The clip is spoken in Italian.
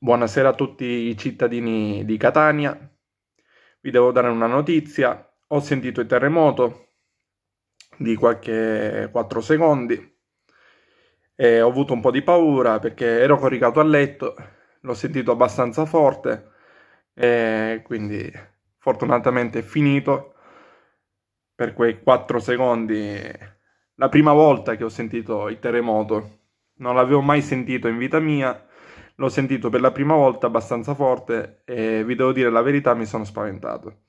Buonasera a tutti i cittadini di Catania. Vi devo dare una notizia. Ho sentito il terremoto di qualche 4 secondi e ho avuto un po' di paura perché ero coricato a letto, l'ho sentito abbastanza forte e quindi fortunatamente è finito per quei 4 secondi. La prima volta che ho sentito il terremoto, non l'avevo mai sentito in vita mia L'ho sentito per la prima volta abbastanza forte e vi devo dire la verità, mi sono spaventato.